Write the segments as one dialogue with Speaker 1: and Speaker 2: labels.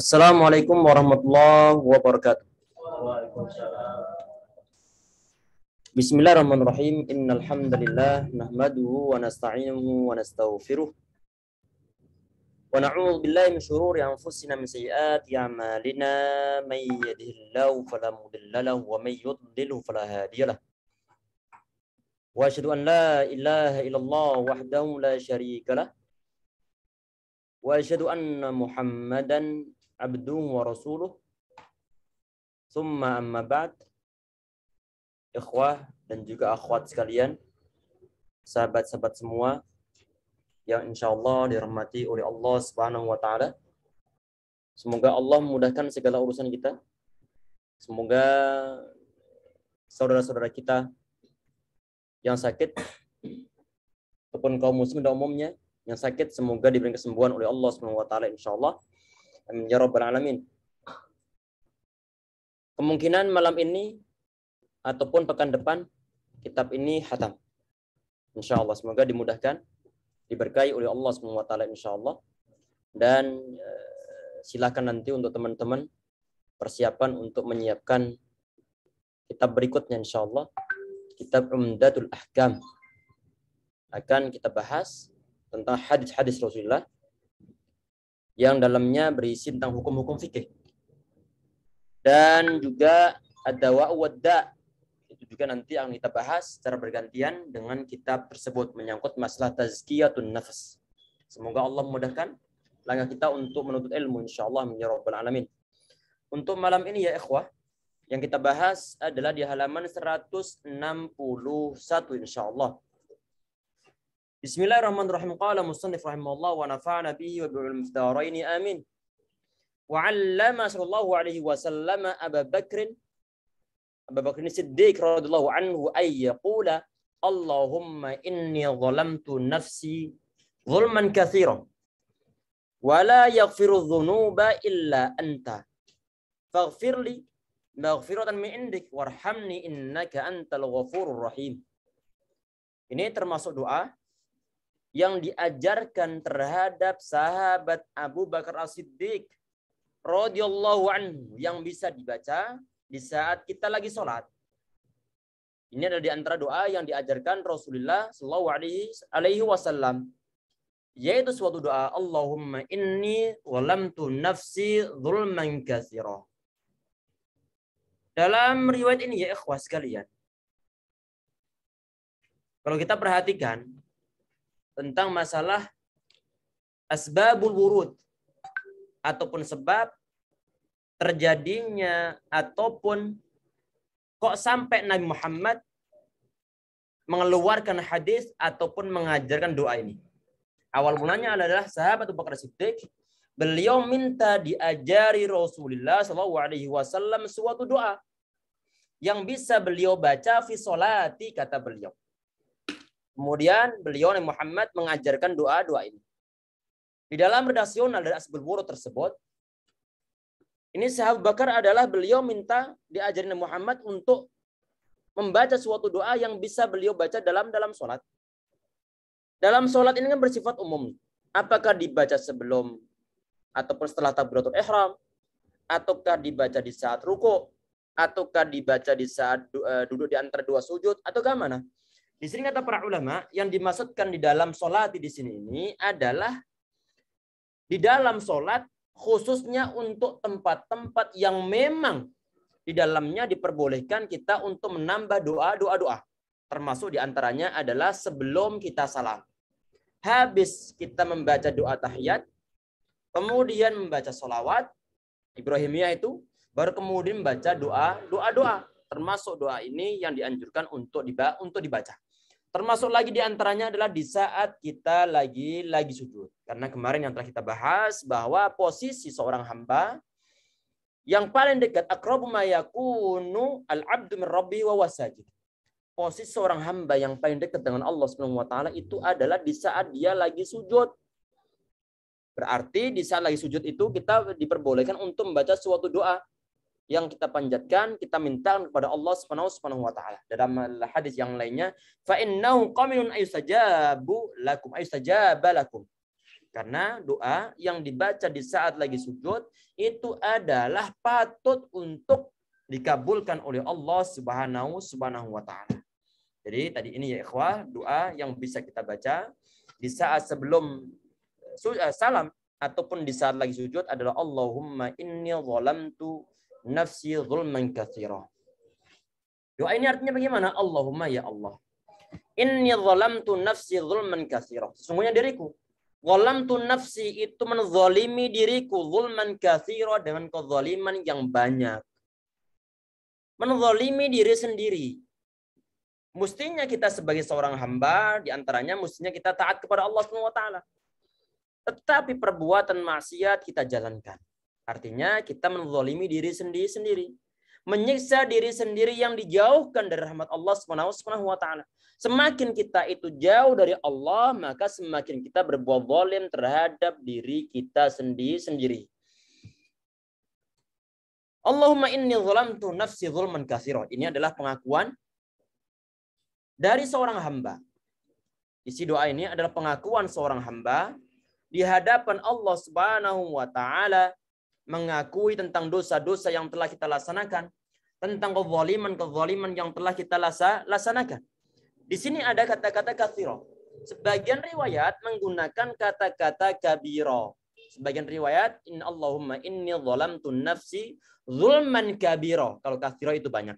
Speaker 1: Assalamualaikum warahmatullahi wabarakatuh. Bismillahirrahmanirrahim. Innal hamdalillah nahmaduhu wa nasta'inuhu wa nastaghfiruh. Wa na'udzu billahi min shururi anfusina min sayyiati a'malina may yahdihillahu fala mudilla lahu wa may yudlilhu fala hadiya Wa asyhadu an la ilaha illallah wahdahu la syarika lah. Wa asyhadu anna Muhammadan abduhu wa rasuluh summa amma ba'd ikhwah dan juga akhwat sekalian sahabat-sahabat semua yang insya Allah dirahmati oleh Allah Subhanahu wa taala. Semoga Allah memudahkan segala urusan kita. Semoga saudara-saudara kita yang sakit ataupun kaum muslim dan umumnya yang sakit semoga diberi kesembuhan oleh Allah Subhanahu wa taala insyaallah Amin ya rabbal alamin. Kemungkinan malam ini ataupun pekan depan kitab ini hatam. Insya Allah semoga dimudahkan, diberkahi oleh Allah swt insya Allah. Dan e, silakan nanti untuk teman-teman persiapan untuk menyiapkan kitab berikutnya insya Allah kitab Umdatul Ahkam akan kita bahas tentang hadis-hadis Rasulullah yang dalamnya berisi tentang hukum-hukum fikih. Dan juga ada wa'wadda. Itu juga nanti yang kita bahas secara bergantian dengan kitab tersebut menyangkut masalah tazkiyatun nafas. Semoga Allah memudahkan langkah kita untuk menuntut ilmu insyaallah Allah ya rabbal alamin. Untuk malam ini ya ikhwah, yang kita bahas adalah di halaman 161 insyaallah. بسم الله الرحمن الرحيم قال مصنف رحمه الله ونفعنا به وبعلم الدارين آمين وعلم صلى الله عليه وسلم أبا بكر أبا بكر الصديق رضي الله عنه أن يقول اللهم إني ظلمت نفسي ظلما كثيرا ولا يغفر الذنوب إلا أنت فاغفر لي مغفرة من عندك وارحمني إنك أنت الغفور الرحيم Ini termasuk doa yang diajarkan terhadap sahabat Abu Bakar As-Siddiq radhiyallahu anhu yang bisa dibaca di saat kita lagi sholat. Ini adalah di antara doa yang diajarkan Rasulullah Shallallahu Alaihi Wasallam, yaitu suatu doa Allahumma inni walam tu nafsi zulman kathira. Dalam riwayat ini ya ikhwas kalian. Kalau kita perhatikan, tentang masalah asbabul wurud ataupun sebab terjadinya ataupun kok sampai Nabi Muhammad mengeluarkan hadis ataupun mengajarkan doa ini. Awal mulanya adalah sahabat Abu Bakar Siddiq beliau minta diajari Rasulullah SAW Alaihi Wasallam suatu doa yang bisa beliau baca fi salati kata beliau. Kemudian beliau Nabi Muhammad mengajarkan doa-doa ini. Di dalam redaksional dari Asbul Wurud tersebut, ini sahabat Bakar adalah beliau minta diajarin Muhammad untuk membaca suatu doa yang bisa beliau baca dalam dalam sholat. Dalam sholat ini kan bersifat umum. Apakah dibaca sebelum ataupun setelah takbiratul ihram, ataukah dibaca di saat ruku, ataukah dibaca di saat eh, duduk di antara dua sujud, ataukah mana? Di sini kata para ulama, yang dimaksudkan di dalam sholat di sini ini adalah di dalam sholat khususnya untuk tempat-tempat yang memang di dalamnya diperbolehkan kita untuk menambah doa-doa-doa. Termasuk diantaranya adalah sebelum kita salam. Habis kita membaca doa tahiyat, kemudian membaca sholawat, Ibrahimiyah itu, baru kemudian membaca doa, doa-doa termasuk doa ini yang dianjurkan untuk dibaca untuk dibaca. Termasuk lagi diantaranya adalah di saat kita lagi lagi sujud. Karena kemarin yang telah kita bahas bahwa posisi seorang hamba yang paling dekat akrabu mayakunu al abdu min rabbi wa wasajid. Posisi seorang hamba yang paling dekat dengan Allah Subhanahu wa taala itu adalah di saat dia lagi sujud. Berarti di saat lagi sujud itu kita diperbolehkan untuk membaca suatu doa yang kita panjatkan, kita minta kepada Allah Subhanahu wa taala. Dalam hadis yang lainnya, fa innahu qaminun ayusajabu lakum ayustajaba lakum. Karena doa yang dibaca di saat lagi sujud itu adalah patut untuk dikabulkan oleh Allah Subhanahu Subhanahu wa taala. Jadi tadi ini ya ikhwah, doa yang bisa kita baca di saat sebelum eh, eh, salam ataupun di saat lagi sujud adalah Allahumma inni zalamtu nafsi zulman katsira. Doa ini artinya bagaimana? Allahumma ya Allah. Inni zalamtu nafsi zulman katsira. Sesungguhnya diriku. Zalamtu nafsi itu menzalimi diriku zulman katsira dengan kezaliman yang banyak. Menzalimi diri sendiri. Mestinya kita sebagai seorang hamba diantaranya mestinya kita taat kepada Allah Subhanahu wa taala. Tetapi perbuatan maksiat kita jalankan. Artinya kita menzolimi diri sendiri-sendiri. Menyiksa diri sendiri yang dijauhkan dari rahmat Allah Subhanahu wa taala. Semakin kita itu jauh dari Allah, maka semakin kita berbuat zalim terhadap diri kita sendiri-sendiri. Allahumma inni zalamtu nafsi zulman Ini adalah pengakuan dari seorang hamba. Isi doa ini adalah pengakuan seorang hamba di hadapan Allah Subhanahu wa taala mengakui tentang dosa-dosa yang telah kita laksanakan, tentang kezaliman-kezaliman yang telah kita laksanakan. Di sini ada kata-kata kathiro. Sebagian riwayat menggunakan kata-kata kabiro. Sebagian riwayat, in Allahumma inni zalamtu nafsi zulman kabiro. Kalau kathiro itu banyak.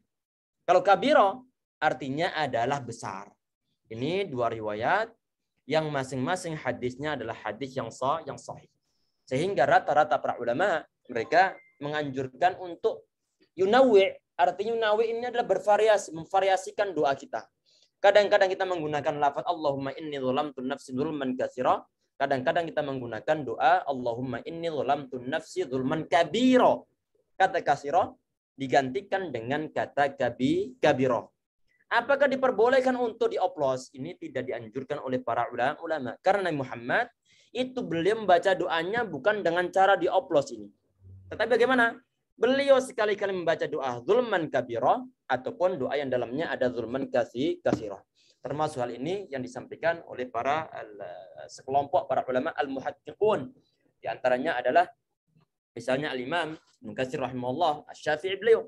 Speaker 1: Kalau kabiro artinya adalah besar. Ini dua riwayat yang masing-masing hadisnya adalah hadis yang sah, yang sahih. Sehingga rata-rata para ulama mereka menganjurkan untuk yunawi artinya yunawi ini adalah bervariasi memvariasikan doa kita kadang-kadang kita menggunakan lafaz Allahumma inni zalamtu nafsi zulman katsira kadang-kadang kita menggunakan doa Allahumma inni zalamtu nafsi zulman kabira kata kasiro digantikan dengan kata kabi kabiro. Apakah diperbolehkan untuk dioplos? Ini tidak dianjurkan oleh para ulama. Karena Muhammad itu beliau membaca doanya bukan dengan cara dioplos ini. Tetapi bagaimana? Beliau sekali-kali membaca doa zulman kabiro ataupun doa yang dalamnya ada zulman kasih kasiroh Termasuk hal ini yang disampaikan oleh para sekelompok para ulama al-muhaddiqun. Di antaranya adalah misalnya al-Imam Ibnu rahimahullah, Asy-Syafi'i beliau.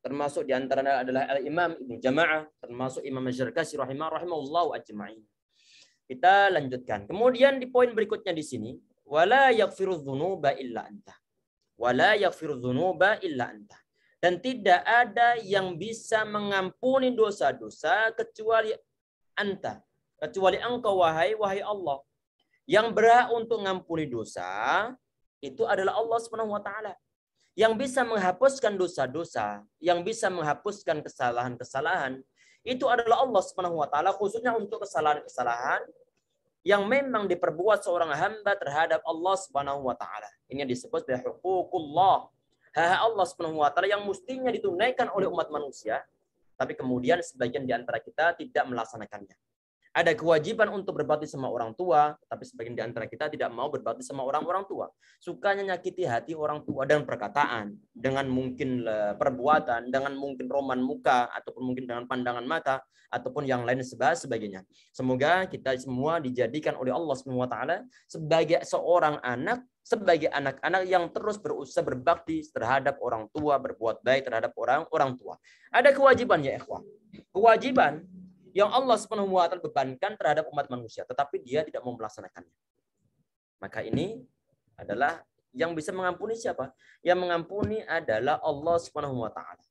Speaker 1: Termasuk di antaranya adalah al-Imam Ibnu Jama'ah, termasuk Imam Syarkasi rahimah rahimahullah ajma'in. Kita lanjutkan. Kemudian di poin berikutnya di sini, wala yakfiru dhunuba illa anta wala yaghfiru dzunuba illa anta. Dan tidak ada yang bisa mengampuni dosa-dosa kecuali anta, kecuali engkau wahai wahai Allah. Yang berhak untuk mengampuni dosa itu adalah Allah Subhanahu wa taala. Yang bisa menghapuskan dosa-dosa, yang bisa menghapuskan kesalahan-kesalahan, itu adalah Allah Subhanahu wa taala khususnya untuk kesalahan-kesalahan yang memang diperbuat seorang hamba terhadap Allah Subhanahu wa taala. Ini yang disebut sebagai hukukullah. Hak Allah Subhanahu wa taala yang mestinya ditunaikan oleh umat manusia, tapi kemudian sebagian di antara kita tidak melaksanakannya. Ada kewajiban untuk berbakti sama orang tua, tapi sebagian di antara kita tidak mau berbakti sama orang-orang tua. Sukanya nyakiti hati orang tua dan perkataan, dengan mungkin perbuatan, dengan mungkin roman muka, ataupun mungkin dengan pandangan mata, ataupun yang lain sebagainya. Semoga kita semua dijadikan oleh Allah SWT sebagai seorang anak sebagai anak-anak yang terus berusaha berbakti terhadap orang tua, berbuat baik terhadap orang orang tua. Ada kewajiban ya ikhwan. Kewajiban yang Allah Subhanahu wa taala bebankan terhadap umat manusia, tetapi dia tidak mau melaksanakannya. Maka ini adalah yang bisa mengampuni siapa? Yang mengampuni adalah Allah Subhanahu wa taala.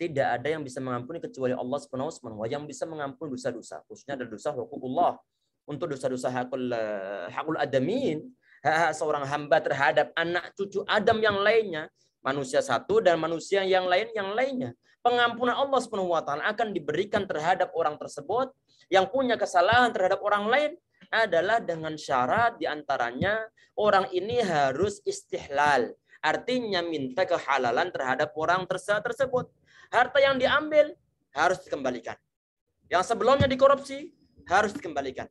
Speaker 1: Tidak ada yang bisa mengampuni kecuali Allah Subhanahu wa taala yang bisa mengampuni dosa-dosa, khususnya ada dosa hukumullah. Untuk dosa-dosa hakul eh, hakul adamin, seorang hamba terhadap anak cucu Adam yang lainnya, manusia satu dan manusia yang lain yang lainnya pengampunan Allah SWT akan diberikan terhadap orang tersebut yang punya kesalahan terhadap orang lain adalah dengan syarat diantaranya orang ini harus istihlal. Artinya minta kehalalan terhadap orang tersebut. Harta yang diambil harus dikembalikan. Yang sebelumnya dikorupsi harus dikembalikan.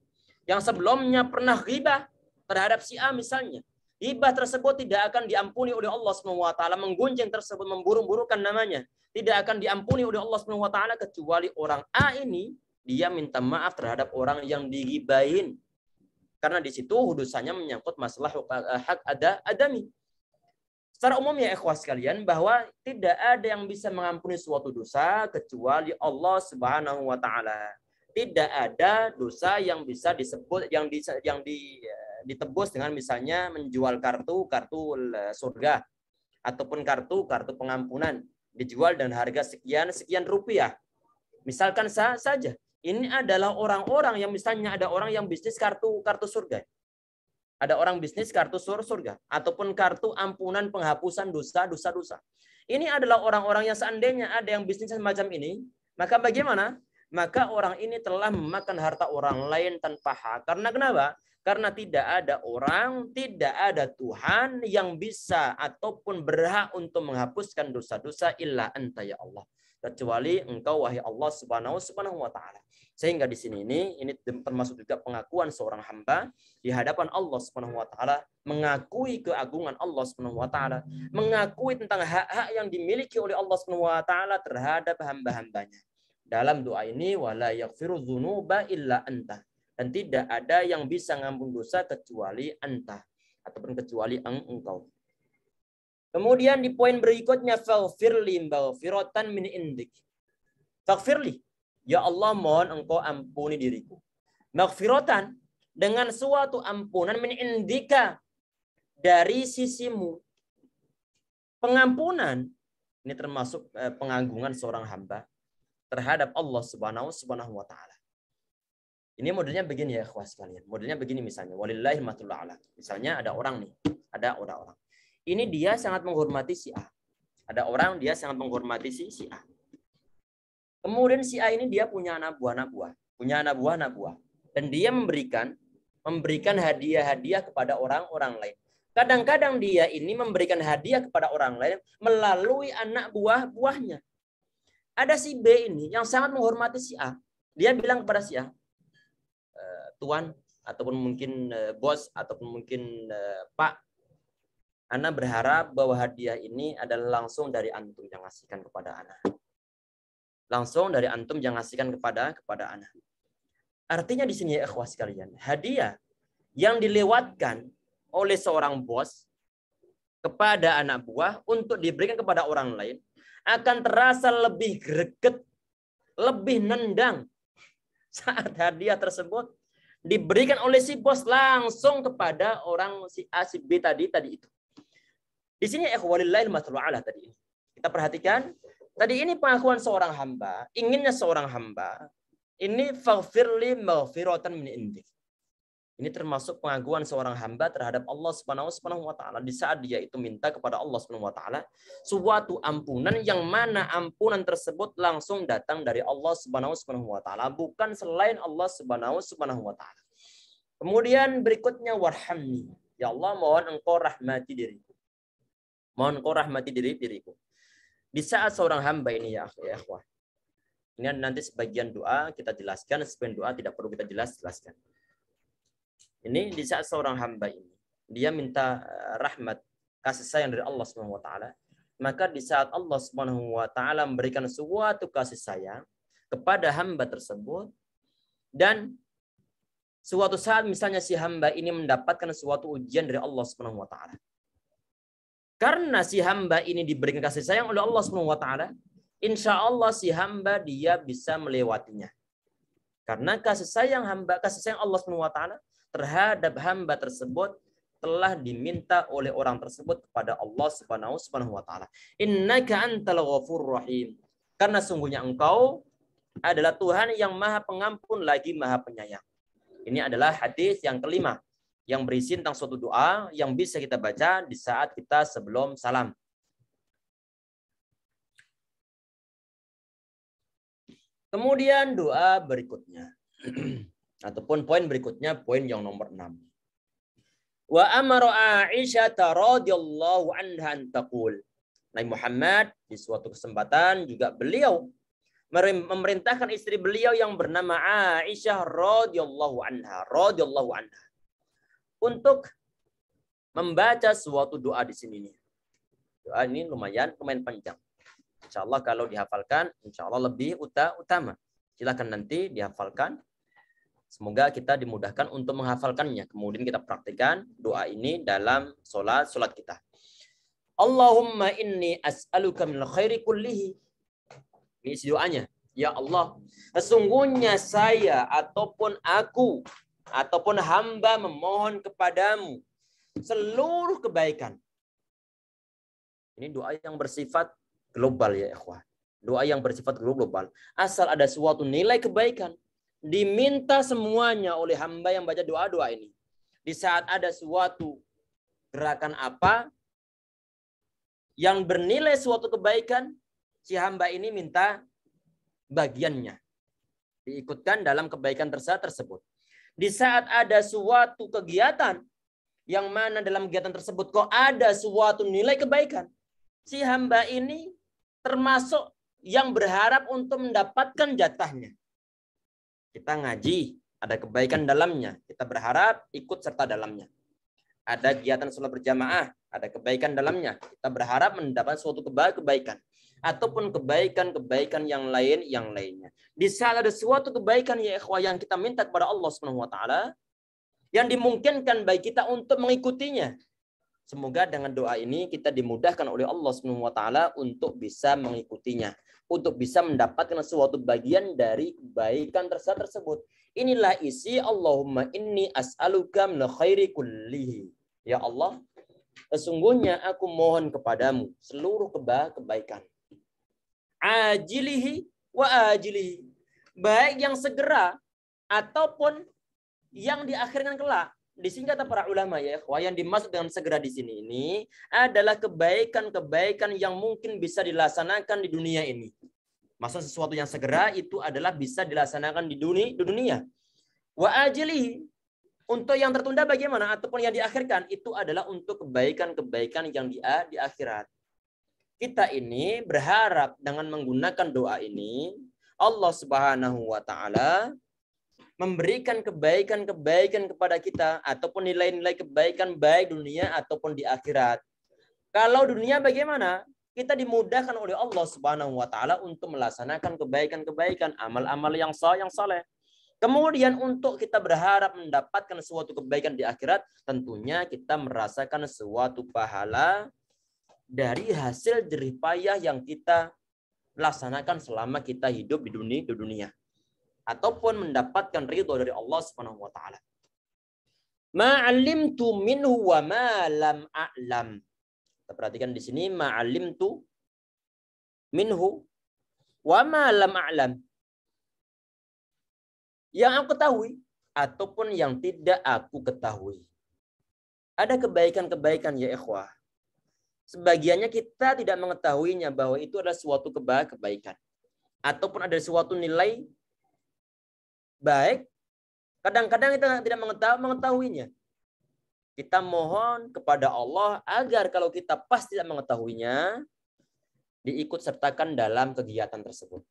Speaker 1: Yang sebelumnya pernah ghibah terhadap si A misalnya ibah tersebut tidak akan diampuni oleh Allah SWT. Menggunjing tersebut, memburuk-burukan namanya. Tidak akan diampuni oleh Allah SWT kecuali orang A ini, dia minta maaf terhadap orang yang digibahin. Karena di situ hudusannya menyangkut masalah eh, hak ada adami. Secara umum ya ikhwas sekalian bahwa tidak ada yang bisa mengampuni suatu dosa kecuali Allah swt Tidak ada dosa yang bisa disebut yang di, yang di eh, ditebus dengan misalnya menjual kartu kartu eh, surga ataupun kartu kartu pengampunan dijual dan harga sekian sekian rupiah. Misalkan sah saja ini adalah orang-orang yang misalnya ada orang yang bisnis kartu kartu surga. Ada orang bisnis kartu sur surga ataupun kartu ampunan penghapusan dosa dosa dosa. Ini adalah orang-orang yang seandainya ada yang bisnis semacam ini, maka bagaimana? Maka orang ini telah memakan harta orang lain tanpa hak. Karena kenapa? Karena tidak ada orang, tidak ada Tuhan yang bisa ataupun berhak untuk menghapuskan dosa-dosa illa anta ya Allah. Kecuali engkau wahai Allah subhanahu, wa ta'ala. Sehingga di sini ini, ini termasuk juga pengakuan seorang hamba di hadapan Allah subhanahu wa ta'ala. Mengakui keagungan Allah subhanahu wa ta'ala. Mengakui tentang hak-hak yang dimiliki oleh Allah subhanahu wa ta'ala terhadap hamba-hambanya dalam doa ini wala yakfiru illa entah dan tidak ada yang bisa ngampun dosa kecuali entah ataupun kecuali engkau. Kemudian di poin berikutnya faghfirli maghfiratan min indik. Faghfirli, ya Allah mohon engkau ampuni diriku. Maghfiratan dengan suatu ampunan min indika dari sisimu. Pengampunan ini termasuk eh, pengagungan seorang hamba terhadap Allah Subhanahu wa taala. Ini modelnya begini ya, ikhwah kalian. Modelnya begini misalnya, walillahi matullah ala. Misalnya ada orang nih, ada orang-orang. Ini dia sangat menghormati si A. Ada orang dia sangat menghormati si, si A. Kemudian si A ini dia punya anak buah, anak buah, punya anak buah, anak buah. Dan dia memberikan memberikan hadiah-hadiah kepada orang-orang lain. Kadang-kadang dia ini memberikan hadiah kepada orang lain melalui anak buah-buahnya. Ada si B ini yang sangat menghormati si A. Dia bilang kepada si A, tuan ataupun mungkin eh, bos ataupun mungkin eh, pak Ana berharap bahwa hadiah ini adalah langsung dari antum yang ngasihkan kepada Ana. Langsung dari antum yang ngasihkan kepada kepada Ana. Artinya di sini ya ikhwah sekalian, hadiah yang dilewatkan oleh seorang bos kepada anak buah untuk diberikan kepada orang lain akan terasa lebih greget, lebih nendang saat hadiah tersebut diberikan oleh si bos langsung kepada orang si A si B tadi tadi itu. Di sini ikhwalillahi masalah tadi ini. Kita perhatikan tadi ini pengakuan seorang hamba, inginnya seorang hamba ini faghfirli maghfiratan min indik. Ini termasuk pengakuan seorang hamba terhadap Allah Subhanahu wa taala di saat dia itu minta kepada Allah Subhanahu wa taala suatu ampunan yang mana ampunan tersebut langsung datang dari Allah Subhanahu wa taala bukan selain Allah Subhanahu wa taala. Kemudian berikutnya warhamni. Ya Allah mohon engkau rahmati diriku. Mohon engkau rahmati diri diriku. Di saat seorang hamba ini ya, ya akhwah. Ini nanti sebagian doa kita jelaskan, sebagian doa tidak perlu kita jelas jelaskan. Ini di saat seorang hamba ini dia minta eh, rahmat kasih sayang dari Allah Subhanahu wa taala, maka di saat Allah Subhanahu wa taala memberikan suatu kasih sayang kepada hamba tersebut dan suatu saat misalnya si hamba ini mendapatkan suatu ujian dari Allah Subhanahu wa taala. Karena si hamba ini diberikan kasih sayang oleh Allah Subhanahu wa taala, insya Allah si hamba dia bisa melewatinya. Karena kasih sayang hamba, kasih sayang Allah Subhanahu wa taala terhadap hamba tersebut telah diminta oleh orang tersebut kepada Allah Subhanahu Subhanahu wa taala. Innaka antal ghafur rahim. Karena sungguhnya engkau adalah Tuhan yang Maha Pengampun lagi Maha Penyayang. Ini adalah hadis yang kelima yang berisi tentang suatu doa yang bisa kita baca di saat kita sebelum salam. Kemudian doa berikutnya. ataupun poin berikutnya poin yang nomor 6. Wa amara Aisyah radhiyallahu anha taqul. Nabi Muhammad di suatu kesempatan juga beliau memerintahkan istri beliau yang bernama Aisyah radhiyallahu anha radhiyallahu anha untuk membaca suatu doa di sini nih. Doa ini lumayan lumayan panjang. Insya Allah kalau dihafalkan, insya Allah lebih utama. Silakan nanti dihafalkan Semoga kita dimudahkan untuk menghafalkannya. Kemudian kita praktikkan doa ini dalam sholat sholat kita. Allahumma inni as'aluka min khairi kullihi. Ini isi doanya. Ya Allah, sesungguhnya saya ataupun aku ataupun hamba memohon kepadamu seluruh kebaikan. Ini doa yang bersifat global ya ikhwah. Doa yang bersifat global. Asal ada suatu nilai kebaikan diminta semuanya oleh hamba yang baca doa-doa ini. Di saat ada suatu gerakan apa yang bernilai suatu kebaikan, si hamba ini minta bagiannya. Diikutkan dalam kebaikan tersebut. Di saat ada suatu kegiatan yang mana dalam kegiatan tersebut kok ada suatu nilai kebaikan, si hamba ini termasuk yang berharap untuk mendapatkan jatahnya. Kita ngaji, ada kebaikan dalamnya. Kita berharap ikut serta dalamnya. Ada kegiatan sholat berjamaah, ada kebaikan dalamnya. Kita berharap mendapat suatu kebaikan ataupun kebaikan-kebaikan yang lain yang lainnya. Di saat ada suatu kebaikan ya ikhwah yang kita minta kepada Allah Subhanahu wa taala yang dimungkinkan bagi kita untuk mengikutinya. Semoga dengan doa ini kita dimudahkan oleh Allah Subhanahu wa taala untuk bisa mengikutinya untuk bisa mendapatkan suatu bagian dari kebaikan tersebut. Inilah isi Allahumma inni as'aluka min khairi kullihi. Ya Allah, sesungguhnya aku mohon kepadamu seluruh keba kebaikan. Ajilihi wa ajilihi. Baik yang segera ataupun yang diakhirkan kelak di sini kata para ulama ya, yang dimaksud dengan segera di sini ini adalah kebaikan-kebaikan yang mungkin bisa dilaksanakan di dunia ini. maksud sesuatu yang segera itu adalah bisa dilaksanakan di dunia. Di dunia. Wa ajili untuk yang tertunda bagaimana ataupun yang diakhirkan itu adalah untuk kebaikan-kebaikan yang di, di akhirat. Kita ini berharap dengan menggunakan doa ini Allah Subhanahu wa taala memberikan kebaikan-kebaikan kepada kita ataupun nilai-nilai kebaikan baik dunia ataupun di akhirat. Kalau dunia bagaimana? Kita dimudahkan oleh Allah Subhanahu wa taala untuk melaksanakan kebaikan-kebaikan, amal-amal yang sah yang saleh. Kemudian untuk kita berharap mendapatkan suatu kebaikan di akhirat, tentunya kita merasakan suatu pahala dari hasil jerih payah yang kita laksanakan selama kita hidup di dunia. Di dunia ataupun mendapatkan ridho dari Allah Subhanahu wa taala. Ma'alimtu minhu wa ma lam a'lam. Kita perhatikan di sini ma'alimtu minhu wa ma lam a'lam. Yang aku ketahui ataupun yang tidak aku ketahui. Ada kebaikan-kebaikan ya ikhwah. Sebagiannya kita tidak mengetahuinya bahwa itu adalah suatu kebaikan. Ataupun ada suatu nilai baik, kadang-kadang kita tidak mengetahui, mengetahuinya. Kita mohon kepada Allah agar kalau kita pas tidak mengetahuinya, diikut sertakan dalam kegiatan tersebut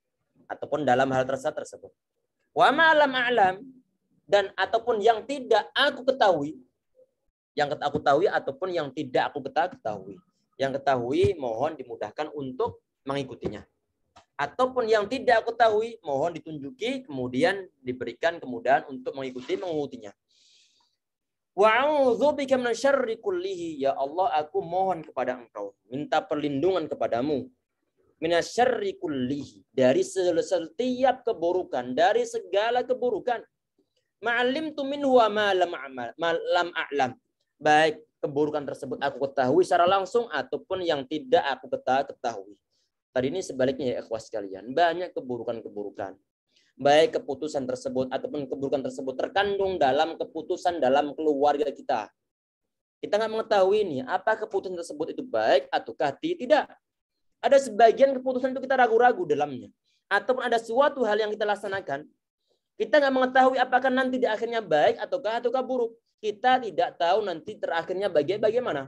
Speaker 1: ataupun dalam hal tersebut. Wa ma'alam a'lam dan ataupun yang tidak aku ketahui, yang aku ketahui ataupun yang tidak aku ketahui. Yang ketahui mohon dimudahkan untuk mengikutinya ataupun yang tidak aku tahu, mohon ditunjuki, kemudian diberikan kemudahan untuk mengikuti mengikutinya. Wa'udzubika min kullihi. Ya Allah, aku mohon kepada Engkau, minta perlindungan kepadamu. Min kullihi, dari setiap keburukan, dari segala keburukan. Ma'alim tu minhu wa ma lam a'lam. Baik keburukan tersebut aku ketahui secara langsung ataupun yang tidak aku ketahui Tadi ini sebaliknya ya ikhwas sekalian. Banyak keburukan-keburukan. Baik keputusan tersebut ataupun keburukan tersebut terkandung dalam keputusan dalam keluarga kita. Kita nggak mengetahui ini apa keputusan tersebut itu baik ataukah tidak. Ada sebagian keputusan itu kita ragu-ragu dalamnya. Ataupun ada suatu hal yang kita laksanakan. Kita nggak mengetahui apakah nanti di akhirnya baik ataukah ataukah buruk. Kita tidak tahu nanti terakhirnya bagaimana.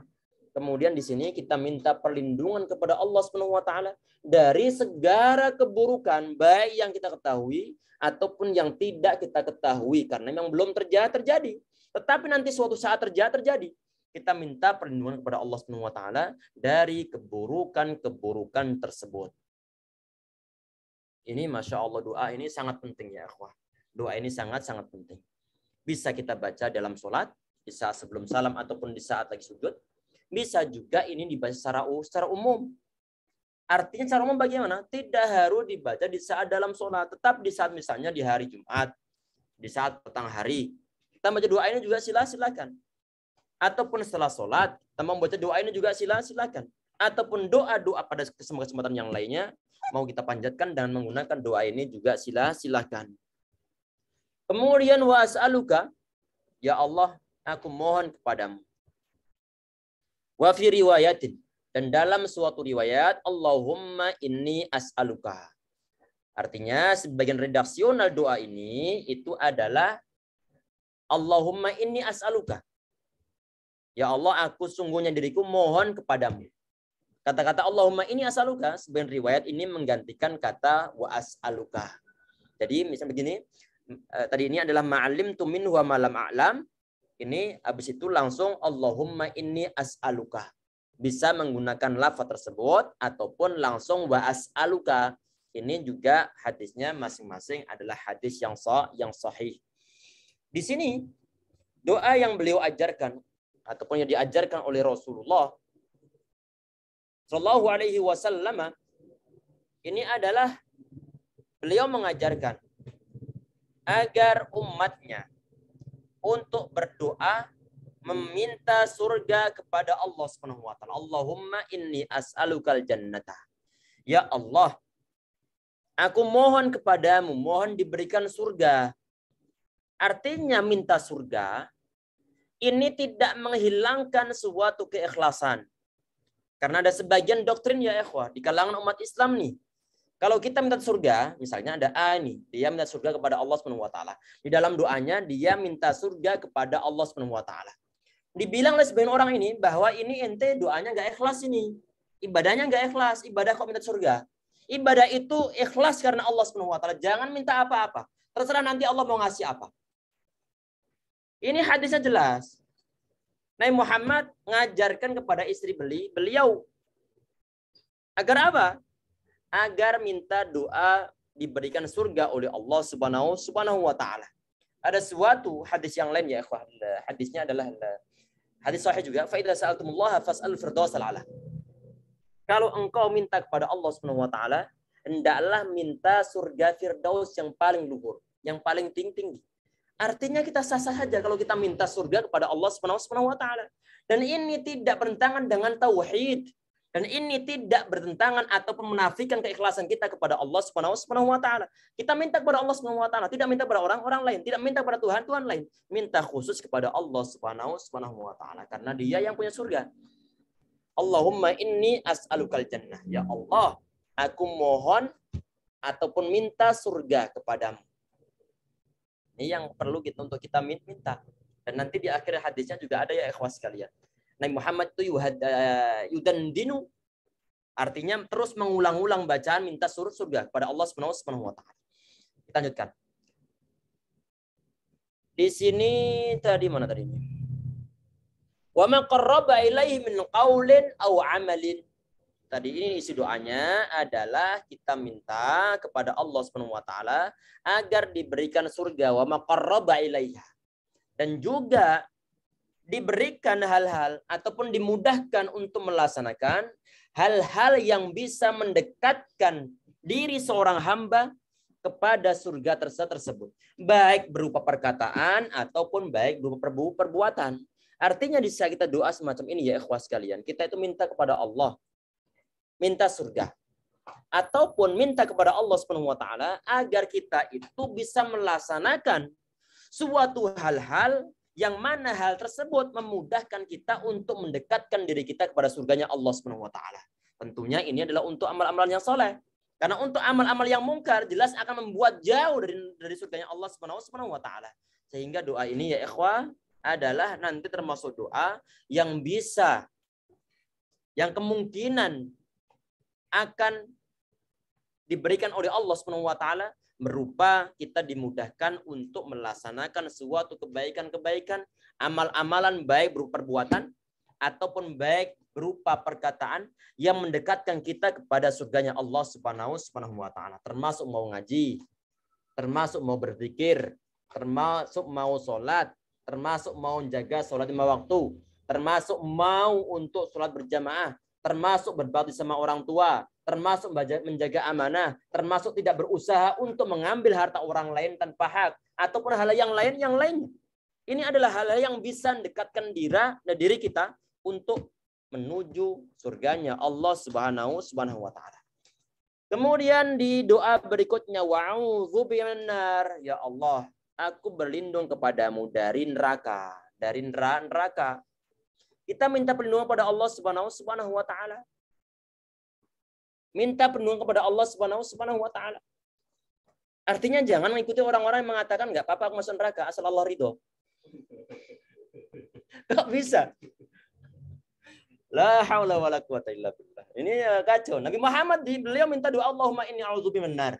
Speaker 1: Kemudian di sini kita minta perlindungan kepada Allah Subhanahu wa taala dari segala keburukan baik yang kita ketahui ataupun yang tidak kita ketahui karena memang belum terjadi terjadi. Tetapi nanti suatu saat terjadi terjadi. Kita minta perlindungan kepada Allah Subhanahu wa taala dari keburukan-keburukan tersebut. Ini masya Allah doa ini sangat penting ya akhwah. Doa ini sangat-sangat penting. Bisa kita baca dalam sholat, di saat sebelum salam ataupun di saat lagi sujud bisa juga ini dibaca secara, secara umum. Artinya secara umum bagaimana? Tidak harus dibaca di saat dalam sholat, tetap di saat misalnya di hari Jumat, di saat petang hari. Kita baca doa ini juga sila silakan. Ataupun setelah sholat, kita membaca doa ini juga sila silakan. Ataupun doa-doa pada kesempatan yang lainnya, mau kita panjatkan dan menggunakan doa ini juga sila silakan. Kemudian was'aluka, ya Allah, aku mohon kepadamu Wa fi riwayatin dan dalam suatu riwayat Allahumma inni as'aluka. Artinya sebagian redaksional doa ini itu adalah Allahumma inni as'aluka. Ya Allah, aku sungguhnya diriku mohon kepadamu. Kata-kata Allahumma ini as'aluka sebagian riwayat ini menggantikan kata wa as'aluka. Jadi misalnya begini, eh, tadi ini adalah ma'alim tumin wa malam a'lam ini habis itu langsung Allahumma inni as'aluka. Bisa menggunakan lafaz tersebut ataupun langsung wa as'aluka. Ini juga hadisnya masing-masing adalah hadis yang sah, yang sahih. Di sini doa yang beliau ajarkan ataupun yang diajarkan oleh Rasulullah Shallallahu Alaihi Wasallam ini adalah beliau mengajarkan agar umatnya untuk berdoa meminta surga kepada Allah Subhanahu wa taala. Allahumma inni as'alukal jannata. Ya Allah, aku mohon kepadamu, mohon diberikan surga. Artinya minta surga ini tidak menghilangkan suatu keikhlasan. Karena ada sebagian doktrin ya ikhwah di kalangan umat Islam nih. Kalau kita minta surga, misalnya ada A ini, dia minta surga kepada Allah Subhanahu wa taala. Di dalam doanya dia minta surga kepada Allah Subhanahu wa taala. Dibilang oleh sebagian orang ini bahwa ini ente doanya nggak ikhlas ini. Ibadahnya nggak ikhlas, ibadah kok minta surga. Ibadah itu ikhlas karena Allah Subhanahu wa taala. Jangan minta apa-apa. Terserah nanti Allah mau ngasih apa. Ini hadisnya jelas. Nabi Muhammad ngajarkan kepada istri beli, beliau agar apa? agar minta doa diberikan surga oleh Allah Subhanahu Subhanahu wa taala. Ada suatu hadis yang lain ya ikhwan. Eh, hadisnya adalah eh, hadis sahih juga, fa idza sa'altumullaha fas'al firdosal ala. Kalau engkau minta kepada Allah Subhanahu wa taala, hendaklah minta surga firdaus yang paling luhur, yang paling tinggi-tinggi. Artinya kita sah-sah saja kalau kita minta surga kepada Allah Subhanahu wa taala. Dan ini tidak bertentangan dengan tauhid. Dan ini tidak bertentangan ataupun menafikan keikhlasan kita kepada Allah Subhanahu wa taala. Kita minta kepada Allah Subhanahu wa taala, tidak minta kepada orang-orang lain, tidak minta kepada Tuhan Tuhan lain, minta khusus kepada Allah Subhanahu wa taala karena Dia yang punya surga. Allahumma inni as'alukal jannah. Ya Allah, aku mohon ataupun minta surga kepadamu. Ini yang perlu kita untuk kita minta. Dan nanti di akhir hadisnya juga ada ya ikhwas kalian. Nabi Muhammad itu eh, yudandinu artinya terus mengulang-ulang bacaan minta surut surga kepada Allah Subhanahu wa taala. Kita lanjutkan. Di sini tadi mana tadi ini? Wa man qarraba ilaihi min qaulin aw amalin. Tadi ini isi doanya adalah kita minta kepada Allah Subhanahu wa taala agar diberikan surga wa man qarraba ilaiha. Dan juga diberikan hal-hal ataupun dimudahkan untuk melaksanakan hal-hal yang bisa mendekatkan diri seorang hamba kepada surga tersebut, baik berupa perkataan ataupun baik berupa perbuatan. Artinya di saat kita doa semacam ini ya ikhwas kalian, kita itu minta kepada Allah minta surga ataupun minta kepada Allah Subhanahu wa taala agar kita itu bisa melaksanakan suatu hal-hal yang mana hal tersebut memudahkan kita untuk mendekatkan diri kita kepada surganya Allah Subhanahu wa taala. Tentunya ini adalah untuk amal amal yang soleh. Karena untuk amal-amal yang mungkar jelas akan membuat jauh dari dari surganya Allah Subhanahu wa taala. Sehingga doa ini ya ikhwah adalah nanti termasuk doa yang bisa yang kemungkinan akan diberikan oleh Allah Subhanahu wa taala berupa kita dimudahkan untuk melaksanakan suatu kebaikan-kebaikan, amal-amalan baik berupa perbuatan ataupun baik berupa perkataan yang mendekatkan kita kepada surganya Allah Subhanahu Subhanahu wa taala, termasuk mau ngaji, termasuk mau berpikir, termasuk mau sholat, termasuk mau jaga sholat lima waktu, termasuk mau untuk sholat berjamaah, termasuk berbakti sama orang tua, termasuk menjaga amanah, termasuk tidak berusaha untuk mengambil harta orang lain tanpa hak, ataupun hal yang lain yang lainnya. Ini adalah hal yang bisa mendekatkan diri, eh, diri kita untuk menuju surganya Allah Subhanahu Subhanahu wa taala. Kemudian di doa berikutnya wa'udzu nar ya Allah, aku berlindung kepadamu dari neraka, dari neraka. Kita minta perlindungan pada Allah Subhanahu Subhanahu wa taala. Minta perlindungan kepada Allah Subhanahu Subhanahu wa taala. Artinya jangan mengikuti orang-orang yang mengatakan nggak apa-apa aku masuk neraka asal Allah ridho. nggak bisa. La haula wala quwata illa billah. Ini eh, kacau. Nabi Muhammad beliau minta doa Allahumma inni a'udzu nar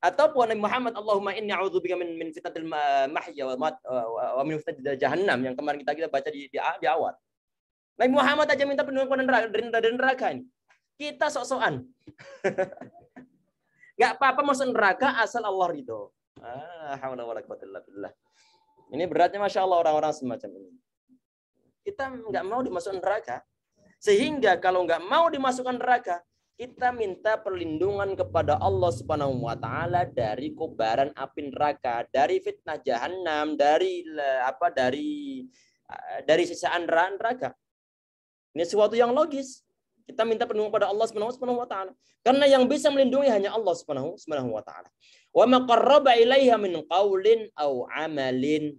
Speaker 1: ataupun Nabi Muhammad Allahumma inni a'udzubika min min fitnatil mahya wa mat wa min fitnatil jahannam yang kemarin kita kita baca di di, di awal. Nabi Muhammad aja minta perlindungan dari neraka, dari neraka ini. Kita sok-sokan. Gak apa-apa masuk neraka asal Allah ridho. Ah, ini beratnya masya Allah orang-orang semacam ini. Kita nggak mau dimasukkan neraka. Sehingga kalau nggak mau dimasukkan neraka, kita minta perlindungan kepada Allah Subhanahu wa taala dari kobaran api neraka, dari fitnah jahanam, dari apa dari eh, dari sisaan neraka. Ini sesuatu yang logis. Kita minta perlindungan kepada Allah Subhanahu wa taala. Karena yang bisa melindungi hanya Allah Subhanahu Subhanahu wa taala. Wa maqarraba ilaiha min qaulin aw amalin.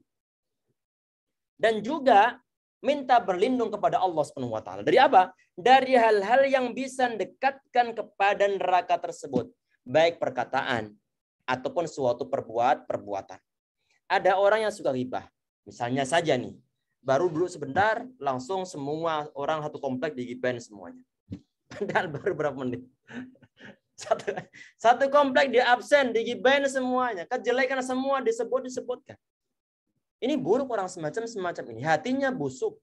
Speaker 1: Dan juga minta berlindung kepada Allah Subhanahu wa taala. Dari apa? Dari hal-hal yang bisa dekatkan kepada neraka tersebut, baik perkataan ataupun suatu perbuat perbuatan. Ada orang yang suka ghibah. Misalnya saja nih, baru dulu sebentar langsung semua orang satu komplek digibahin semuanya. Padahal baru berapa menit. Satu, satu komplek di absen, digibahin semuanya. Kejelekan semua disebut-disebutkan. Ini buruk orang semacam semacam ini. Hatinya busuk.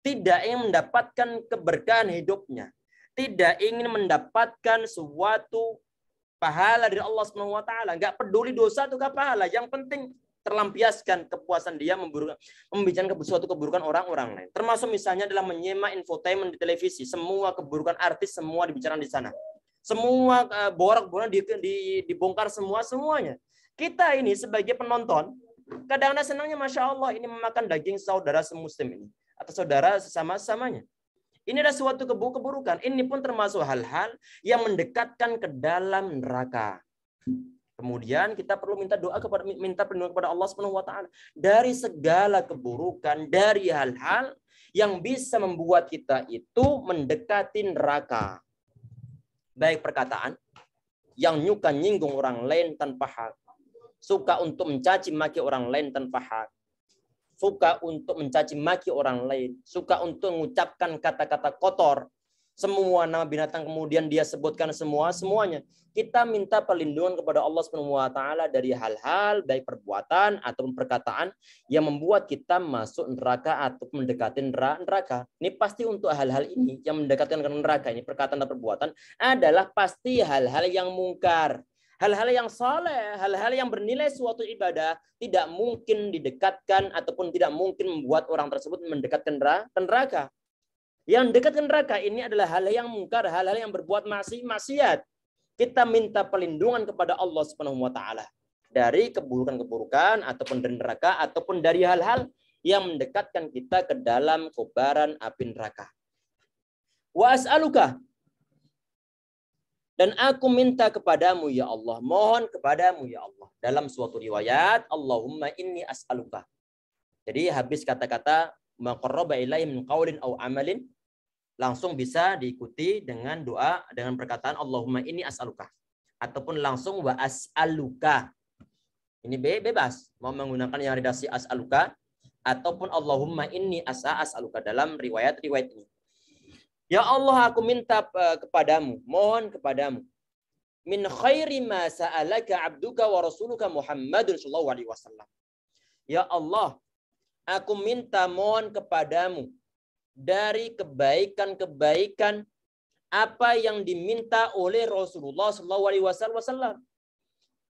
Speaker 1: Tidak ingin mendapatkan keberkahan hidupnya. Tidak ingin mendapatkan suatu pahala dari Allah Subhanahu wa taala. Enggak peduli dosa atau enggak pahala, yang penting terlampiaskan kepuasan dia membicarakan suatu keburukan orang-orang lain. Termasuk misalnya dalam menyimak infotainment di televisi, semua keburukan artis semua dibicarakan di sana. Semua eh, borok-borok dibongkar semua semuanya. Kita ini sebagai penonton Kadang-kadang senangnya Masya Allah ini memakan daging saudara semuslim ini. Atau saudara sesama-samanya. Ini adalah suatu keburukan. Ini pun termasuk hal-hal yang mendekatkan ke dalam neraka. Kemudian kita perlu minta doa kepada minta perlindungan kepada Allah Subhanahu wa taala dari segala keburukan, dari hal-hal yang bisa membuat kita itu mendekati neraka. Baik perkataan yang nyuka nyinggung orang lain tanpa hak, suka untuk mencaci maki orang lain tanpa hak, suka untuk mencaci maki orang lain, suka untuk mengucapkan kata-kata kotor, semua nama binatang kemudian dia sebutkan semua semuanya. Kita minta perlindungan kepada Allah Subhanahu wa taala dari hal-hal baik perbuatan ataupun perkataan yang membuat kita masuk neraka atau mendekati neraka. Ini pasti untuk hal-hal ini yang mendekatkan ke neraka ini perkataan dan perbuatan adalah pasti hal-hal yang mungkar. Hal-hal yang soleh, hal-hal yang bernilai suatu ibadah tidak mungkin didekatkan ataupun tidak mungkin membuat orang tersebut mendekatkan neraka. Yang dekat ke neraka ini adalah hal yang mungkar, hal-hal yang berbuat masih maksiat. Kita minta perlindungan kepada Allah Subhanahu wa taala dari keburukan-keburukan ataupun dari neraka ataupun dari hal-hal yang mendekatkan kita ke dalam kobaran api neraka. Wa as'aluka dan aku minta kepadamu ya Allah, mohon kepadamu ya Allah. Dalam suatu riwayat, Allahumma inni as'aluka. Jadi habis kata-kata maqarraba ilaihi min qaulin au amalin langsung bisa diikuti dengan doa dengan perkataan Allahumma inni as'aluka ataupun langsung wa as'aluka. Ini bebas mau menggunakan yang redaksi as'aluka ataupun Allahumma inni as'a as'aluka dalam riwayat-riwayat ini. Ya Allah aku minta eh, kepadamu, mohon kepadamu. Min khairi ma sa'alaka abduka wa rasuluka Muhammadun sallallahu alaihi wasallam. Ya Allah, aku minta mohon kepadamu dari kebaikan-kebaikan apa yang diminta oleh Rasulullah sallallahu alaihi wasallam.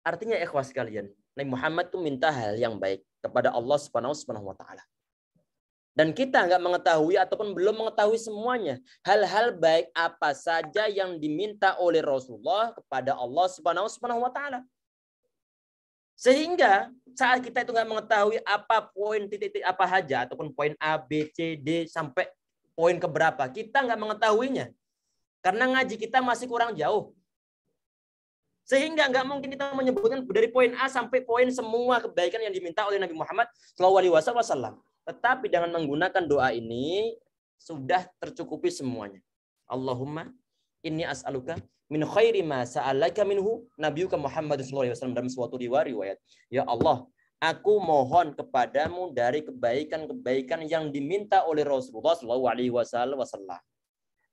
Speaker 1: Artinya ikhwas sekalian, Nabi Muhammad itu minta hal yang baik kepada Allah Subhanahu wa taala. Dan kita nggak mengetahui ataupun belum mengetahui semuanya. Hal-hal baik apa saja yang diminta oleh Rasulullah kepada Allah Subhanahu wa taala. Sehingga saat kita itu nggak mengetahui apa poin titik-titik apa saja ataupun poin A, B, C, D sampai poin keberapa, kita nggak mengetahuinya. Karena ngaji kita masih kurang jauh. Sehingga nggak mungkin kita menyebutkan dari poin A sampai poin semua kebaikan yang diminta oleh Nabi Muhammad SAW. Tetapi dengan menggunakan doa ini sudah tercukupi semuanya. Allahumma ini as'aluka min khairi ma sa'alaka minhu nabiyuka Muhammad sallallahu alaihi wasallam dalam suatu riwayat. Ya Allah, aku mohon kepadamu dari kebaikan-kebaikan yang diminta oleh Rasulullah sallallahu alaihi wasallam.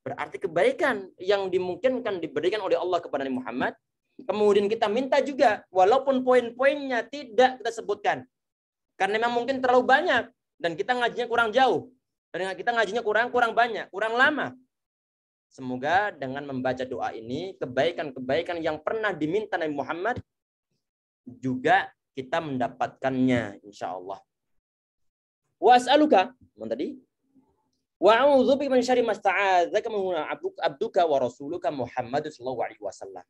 Speaker 1: Berarti kebaikan yang dimungkinkan diberikan oleh Allah kepada Nabi Muhammad Kemudian kita minta juga, walaupun poin-poinnya tidak kita sebutkan. Karena memang mungkin terlalu banyak dan kita ngajinya kurang jauh dan kita ngajinya kurang kurang banyak kurang lama semoga dengan membaca doa ini kebaikan-kebaikan yang pernah diminta Nabi Muhammad juga kita mendapatkannya insya Allah was'aluka teman tadi Wa'udzu bika min syarri ma sta'adzaka abduka wa rasuluka Muhammad sallallahu alaihi wasallam.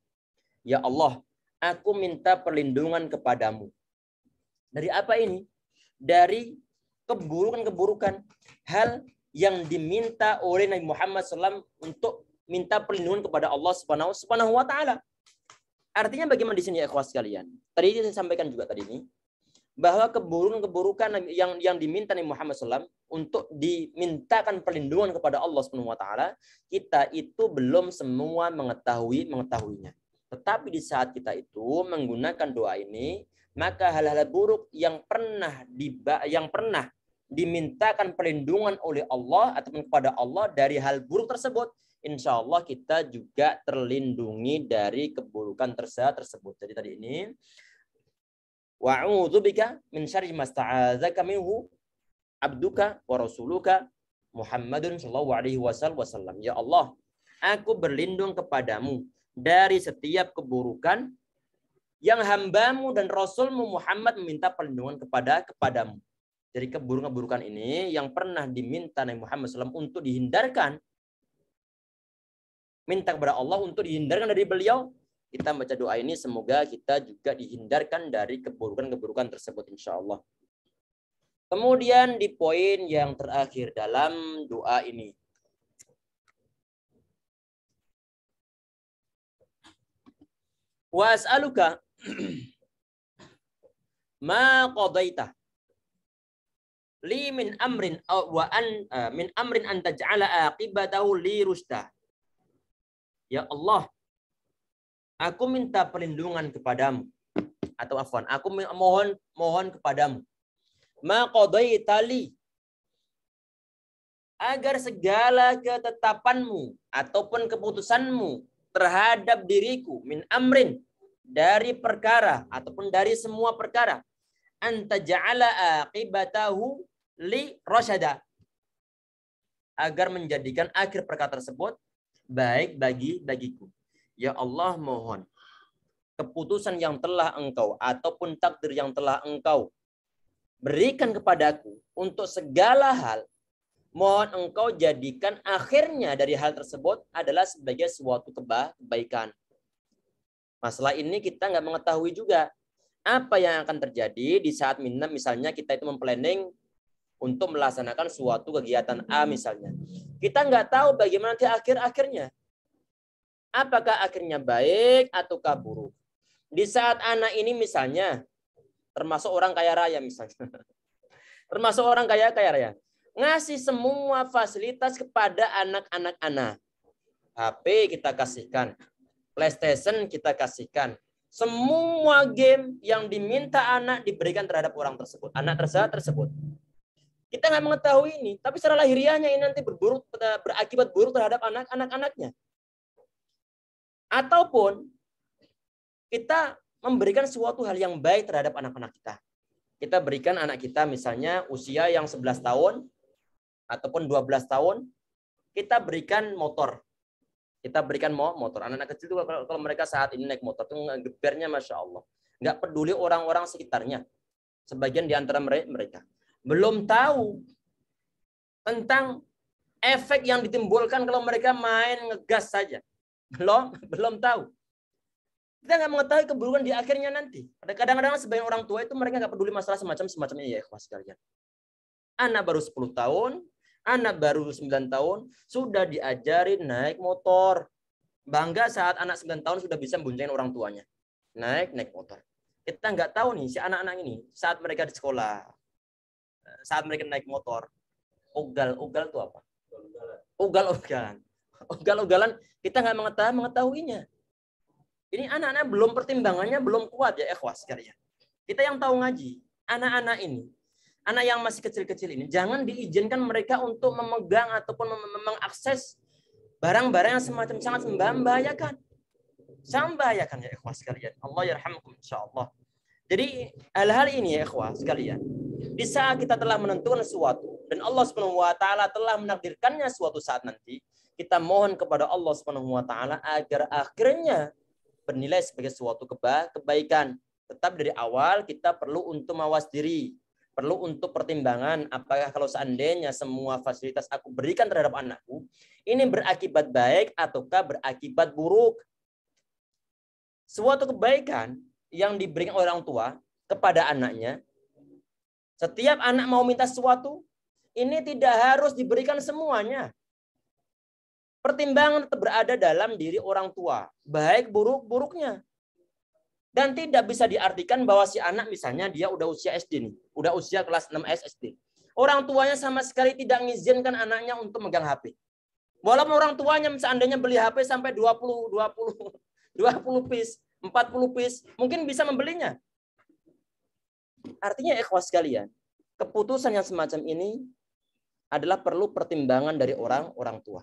Speaker 1: Ya Allah, aku minta perlindungan kepadamu. Dari apa ini? Dari keburukan-keburukan hal yang diminta oleh Nabi Muhammad SAW untuk minta perlindungan kepada Allah Subhanahu Subhanahu wa taala. Artinya bagaimana di sini ya ikhwas sekalian? Tadi saya sampaikan juga tadi ini bahwa keburukan-keburukan yang yang diminta Nabi Muhammad SAW untuk dimintakan perlindungan kepada Allah Subhanahu wa taala, kita itu belum semua mengetahui mengetahuinya. Tetapi di saat kita itu menggunakan doa ini, maka hal-hal buruk yang pernah di yang pernah dimintakan perlindungan oleh Allah ataupun kepada Allah dari hal buruk tersebut insya Allah kita juga terlindungi dari keburukan tersebut. Jadi tadi ini wa'udzubika min syarri masta'adzaka minhu abduka wa rasuluka Muhammadun sallallahu alaihi wasallam. Ya Allah, aku berlindung kepadamu dari setiap keburukan yang hambamu dan Rasulmu Muhammad meminta perlindungan kepada kepadamu. Jadi keburukan-keburukan ini yang pernah diminta Nabi Muhammad SAW untuk dihindarkan. Minta kepada Allah untuk dihindarkan dari beliau. Kita baca doa ini semoga kita juga dihindarkan dari keburukan-keburukan tersebut insya Allah. Kemudian di poin yang terakhir dalam doa ini. Wa as'aluka Ma qadaita li min amrin wa an eh, min amrin an taj'ala aqibatahu li rusta. Ya Allah, aku minta perlindungan kepadamu atau afwan, aku mohon mohon kepadamu. Ma qadaita li agar segala ketetapanmu ataupun keputusanmu terhadap diriku min amrin dari perkara ataupun dari semua perkara anta ja'ala aqibatahu li rasyada agar menjadikan akhir perkara tersebut baik bagi bagiku. Ya Allah mohon keputusan yang telah engkau ataupun takdir yang telah engkau berikan kepadaku untuk segala hal mohon engkau jadikan akhirnya dari hal tersebut adalah sebagai suatu kebaikan Masalah ini kita nggak mengetahui juga apa yang akan terjadi di saat minum misalnya kita itu memplanning untuk melaksanakan suatu kegiatan A misalnya. Kita nggak tahu bagaimana nanti akhir-akhirnya. Apakah akhirnya baik ataukah buruk. Di saat anak ini misalnya, termasuk orang kaya raya misalnya. termasuk orang kaya kaya raya. Ngasih semua fasilitas kepada anak-anak anak. HP kita kasihkan, PlayStation kita kasihkan. Semua game yang diminta anak diberikan terhadap orang tersebut, anak tersebut tersebut. Kita nggak mengetahui ini, tapi secara lahiriahnya ini nanti berburuk berakibat buruk terhadap anak-anak-anaknya. Ataupun kita memberikan suatu hal yang baik terhadap anak-anak kita. Kita berikan anak kita misalnya usia yang 11 tahun ataupun 12 tahun, kita berikan motor kita berikan motor. Anak-anak kecil itu kalau, kalau mereka saat ini naik motor tuh gebernya masya Allah. Nggak peduli orang-orang sekitarnya. Sebagian di antara mereka belum tahu tentang efek yang ditimbulkan kalau mereka main ngegas saja. Belum belum tahu. Kita nggak mengetahui keburukan di akhirnya nanti. Kadang-kadang sebagian orang tua itu mereka nggak peduli masalah semacam semacamnya ya ikhwas sekalian. Anak baru 10 tahun, Anak baru 9 tahun sudah diajari naik motor. Bangga saat anak 9 tahun sudah bisa memboncengin orang tuanya. Naik, naik motor. Kita nggak tahu nih si anak-anak ini saat mereka di sekolah, saat mereka naik motor, ugal-ugal itu apa? Ugal-ugalan. Ugal-ugalan kita nggak mengetahui, mengetahuinya. Ini anak-anak belum pertimbangannya belum kuat ya ikhwas sekalian. Kita yang tahu ngaji, anak-anak ini anak yang masih kecil-kecil ini jangan diizinkan mereka untuk memegang ataupun mengakses barang-barang yang semacam sangat membahayakan. Sangat membahayakan ya ikhwah sekalian. Allah yarhamkum insyaallah. Jadi hal-hal ini ya ikhwah sekalian. Di saat kita telah menentukan sesuatu dan Allah Subhanahu wa taala telah menakdirkannya suatu saat nanti, kita mohon kepada Allah Subhanahu wa taala agar akhirnya bernilai sebagai suatu kebaikan. Tetap dari awal kita perlu untuk mawas diri, perlu untuk pertimbangan apakah kalau seandainya semua fasilitas aku berikan terhadap anakku ini berakibat baik ataukah berakibat buruk. Suatu kebaikan yang diberikan orang tua kepada anaknya, setiap anak mau minta sesuatu, ini tidak harus diberikan semuanya. Pertimbangan tetap berada dalam diri orang tua, baik buruk-buruknya dan tidak bisa diartikan bahwa si anak misalnya dia udah usia SD nih, udah usia kelas 6 SD. Orang tuanya sama sekali tidak mengizinkan anaknya untuk megang HP. Walaupun orang tuanya seandainya beli HP sampai 20 20 20 piece, 40 piece, mungkin bisa membelinya. Artinya ikhwas sekalian, keputusan yang semacam ini adalah perlu pertimbangan dari orang orang tua.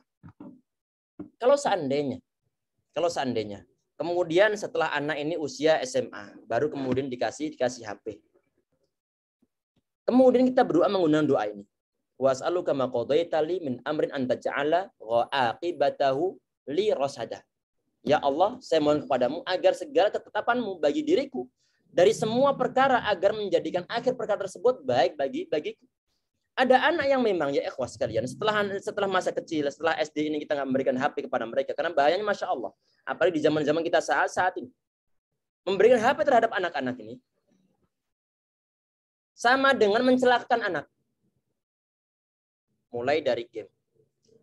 Speaker 1: Kalau seandainya kalau seandainya Kemudian setelah anak ini usia SMA, baru kemudian dikasih dikasih HP. Kemudian kita berdoa menggunakan doa ini. Wasalu kama qadaitali min amrin anta ja'ala aqibatahu li rosada. Ya Allah, saya mohon kepadamu agar segala ketetapanmu bagi diriku dari semua perkara agar menjadikan akhir perkara tersebut baik bagi bagiku. Ada anak yang memang ya ikhwas sekalian, setelah setelah masa kecil, setelah SD ini kita nggak memberikan HP kepada mereka karena bahayanya masya Allah. Apalagi di zaman-zaman kita saat saat ini memberikan HP terhadap anak-anak ini sama dengan mencelakakan anak. Mulai dari game,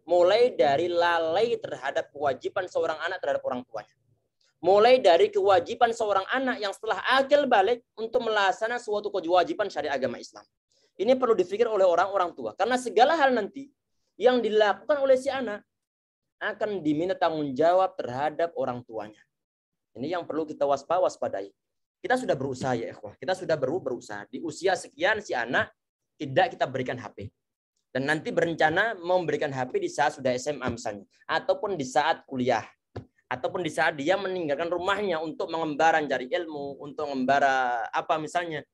Speaker 1: mulai dari lalai terhadap kewajiban seorang anak terhadap orang tuanya mulai dari kewajiban seorang anak yang setelah akil balik untuk melaksanakan suatu kewajiban syariat agama Islam. Ini perlu dipikir oleh orang-orang tua. Karena segala hal nanti yang dilakukan oleh si anak akan diminta tanggung jawab terhadap orang tuanya. Ini yang perlu kita waspadai. Kita sudah berusaha ya, ikhwah. Kita sudah baru berusaha. Di usia sekian si anak tidak kita berikan HP. Dan nanti berencana memberikan HP di saat sudah SMA misalnya. Ataupun di saat kuliah. Ataupun di saat dia meninggalkan rumahnya untuk mengembara cari ilmu, untuk mengembara apa misalnya.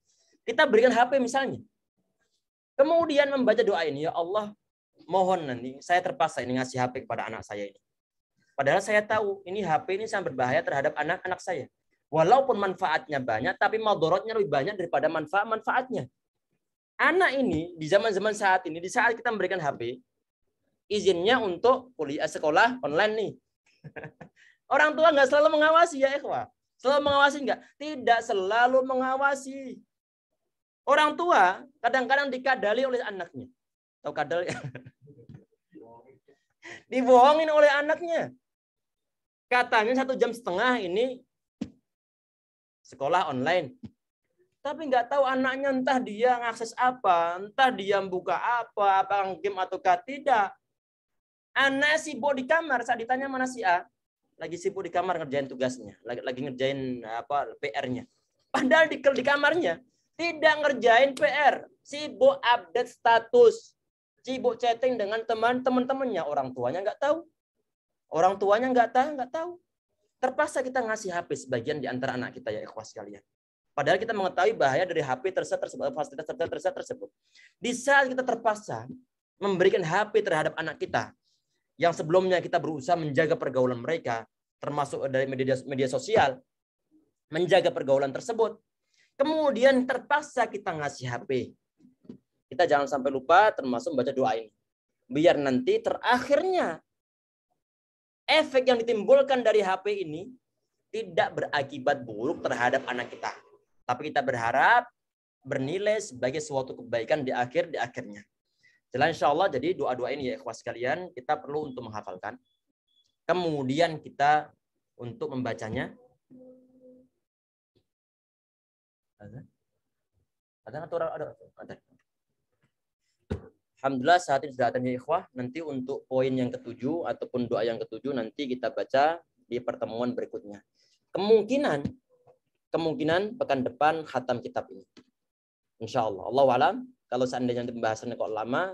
Speaker 1: Kita berikan HP misalnya. Kemudian membaca doa ini, ya Allah, mohon nanti saya terpaksa ini ngasih HP kepada anak saya ini. Padahal saya tahu ini HP ini sangat berbahaya terhadap anak-anak saya. Walaupun manfaatnya banyak, tapi madorotnya lebih banyak daripada manfaat-manfaatnya. Anak ini di zaman-zaman saat ini, di saat kita memberikan HP, izinnya untuk kuliah sekolah online nih. Orang tua nggak selalu mengawasi ya ikhwah. Selalu mengawasi nggak? Tidak selalu mengawasi. Orang tua kadang-kadang dikadali oleh anaknya. Tahu kadal ya? Dibohongin oleh anaknya. Katanya satu jam setengah ini sekolah online. Tapi nggak tahu anaknya entah dia ngakses apa, entah dia buka apa, apa game ataukah tidak. Anak sibuk di kamar saat ditanya mana si A, lagi sibuk di kamar ngerjain tugasnya, lagi, lagi ngerjain apa PR-nya. Padahal di, di kamarnya tidak ngerjain PR. Sibuk update status. Sibuk chatting dengan teman-teman-temannya. Orang tuanya nggak tahu. Orang tuanya nggak tahu, nggak tahu. Terpaksa kita ngasih HP sebagian di antara anak kita ya ikhwas kalian. Padahal kita mengetahui bahaya dari HP tersebut, tersebut fasilitas tersebut, tersebut, tersebut. Di saat kita terpaksa memberikan HP terhadap anak kita, yang sebelumnya kita berusaha menjaga pergaulan mereka, termasuk dari media, media sosial, menjaga pergaulan tersebut, Kemudian terpaksa kita ngasih HP. Kita jangan sampai lupa termasuk membaca doa ini. Biar nanti terakhirnya efek yang ditimbulkan dari HP ini tidak berakibat buruk terhadap anak kita. Tapi kita berharap bernilai sebagai suatu kebaikan di akhir di akhirnya. Jalan insya Allah jadi doa-doa ini ya ikhwas sekalian kita perlu untuk menghafalkan. Kemudian kita untuk membacanya Ada orang ada ada. Alhamdulillah saat ini sudah ada ikhwah. Nanti untuk poin yang ketujuh ataupun doa yang ketujuh nanti kita baca di pertemuan berikutnya. Kemungkinan kemungkinan pekan depan khatam kitab ini. Insya Allah. Allah alam. Kalau seandainya pembahasannya kok lama,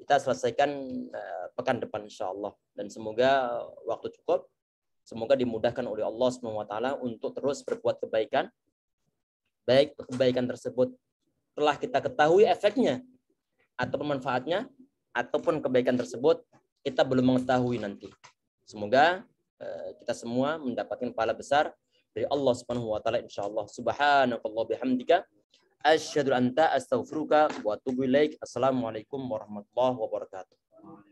Speaker 1: kita selesaikan eh, pekan depan insya Allah. Dan semoga waktu cukup. Semoga dimudahkan oleh Allah SWT untuk terus berbuat kebaikan baik kebaikan tersebut telah kita ketahui efeknya atau manfaatnya ataupun kebaikan tersebut kita belum mengetahui nanti. Semoga eh, kita semua mendapatkan pahala besar dari Allah Subhanahu wa taala insyaallah. Subhanakallah bihamdika asyhadu anta astaghfiruka wa atubu Assalamualaikum warahmatullahi wabarakatuh.